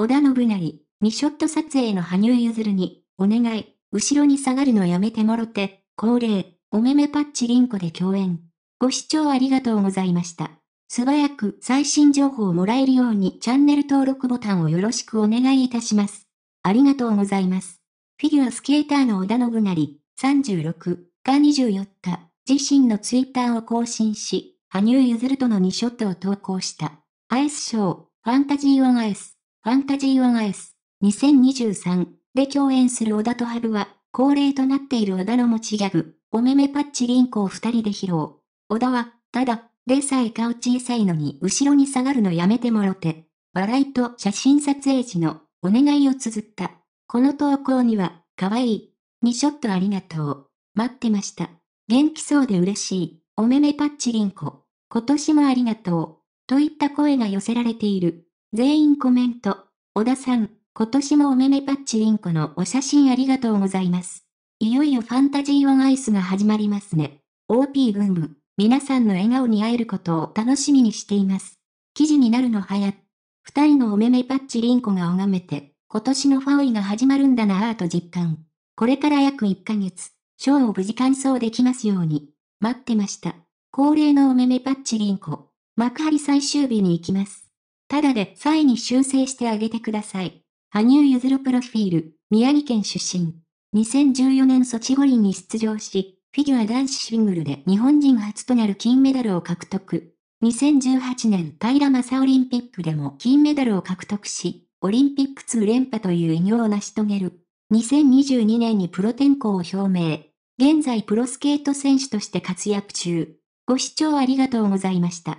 織田信成、2ショット撮影の羽生結弦に、お願い、後ろに下がるのやめてもろて、恒例、おめめパッチリンコで共演。ご視聴ありがとうございました。素早く最新情報をもらえるようにチャンネル登録ボタンをよろしくお願いいたします。ありがとうございます。フィギュアスケーターの織田信成、36が24日、自身のツイッターを更新し、羽生結弦との2ショットを投稿した。アイスショー、ファンタジーオンアイス。ファンタジー・オン・アイス2023で共演する小田と春は、恒例となっている小田の持ちギャグ、おめめパッチリンコを二人で披露。小田は、ただ、でさえ顔小さいのに後ろに下がるのやめてもろて。笑いと写真撮影時のお願いを綴った。この投稿には、かわいい。にショットありがとう。待ってました。元気そうで嬉しい。おめめパッチリンコ。今年もありがとう。といった声が寄せられている。全員コメント。小田さん、今年もおめめパッチリンコのお写真ありがとうございます。いよいよファンタジーオンアイスが始まりますね。OP ブーム、皆さんの笑顔に会えることを楽しみにしています。記事になるの早。二人のおめめパッチリンコが拝めて、今年のファウイが始まるんだなぁと実感。これから約1ヶ月、ショーを無事完走できますように。待ってました。恒例のおめめパッチリンコ。幕張最終日に行きます。ただで際に修正してあげてください。羽生結弦プロフィール、宮城県出身。2014年ソチ五輪に出場し、フィギュア男子シングルで日本人初となる金メダルを獲得。2018年平正オリンピックでも金メダルを獲得し、オリンピック2連覇という偉業を成し遂げる。2022年にプロ転向を表明。現在プロスケート選手として活躍中。ご視聴ありがとうございました。